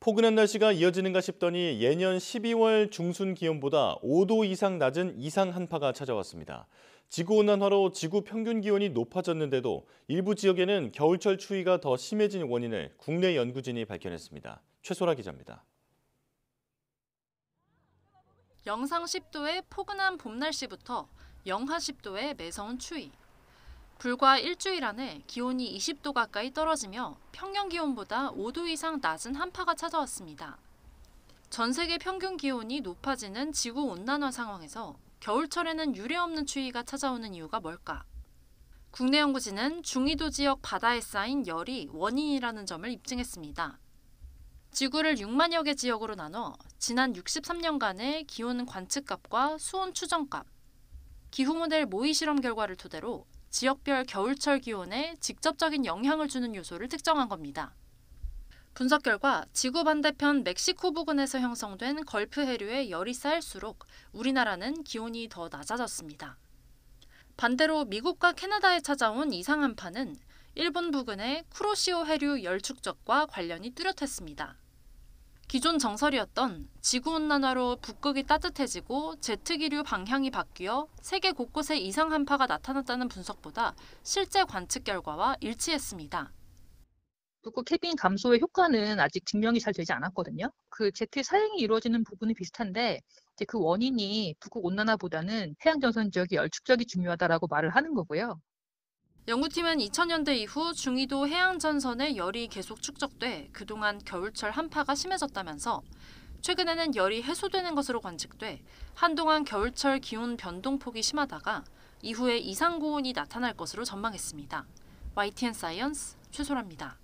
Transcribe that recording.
포근한 날씨가 이어지는가 싶더니 예년 12월 중순 기온보다 5도 이상 낮은 이상 한파가 찾아왔습니다. 지구온난화로 지구 평균 기온이 높아졌는데도 일부 지역에는 겨울철 추위가 더 심해진 원인을 국내 연구진이 밝혀냈습니다. 최소라 기자입니다. 영상 10도의 포근한 봄 날씨부터 영하 10도의 매서운 추위. 불과 일주일 안에 기온이 20도 가까이 떨어지며 평년 기온보다 5도 이상 낮은 한파가 찾아왔습니다. 전 세계 평균 기온이 높아지는 지구 온난화 상황에서 겨울철에는 유례없는 추위가 찾아오는 이유가 뭘까? 국내 연구진은 중위도 지역 바다에 쌓인 열이 원인이라는 점을 입증했습니다. 지구를 6만여 개 지역으로 나눠 지난 63년간의 기온 관측값과 수온 추정값, 기후모델 모의 실험 결과를 토대로 지역별 겨울철 기온에 직접적인 영향을 주는 요소를 특정한 겁니다. 분석 결과 지구 반대편 멕시코 부근에서 형성된 걸프 해류에 열이 쌓일수록 우리나라는 기온이 더 낮아졌습니다. 반대로 미국과 캐나다에 찾아온 이상한파는 일본 부근의 쿠로시오 해류 열축적과 관련이 뚜렷했습니다. 기존 정설이었던 지구온난화로 북극이 따뜻해지고 제트기류 방향이 바뀌어 세계 곳곳에 이상 한파가 나타났다는 분석보다 실제 관측 결과와 일치했습니다. 북극 캐빈 감소의 효과는 아직 증명이 잘 되지 않았거든요. 그 제트 사행이 이루어지는 부분이 비슷한데 이제 그 원인이 북극 온난화보다는 해양 전선 지역의 열축적이 중요하다라고 말을 하는 거고요. 연구팀은 2000년대 이후 중위도 해양전선에 열이 계속 축적돼 그동안 겨울철 한파가 심해졌다면서 최근에는 열이 해소되는 것으로 관측돼 한동안 겨울철 기온 변동폭이 심하다가 이후에 이상고온이 나타날 것으로 전망했습니다. YTN 사이언스 최소라입니다.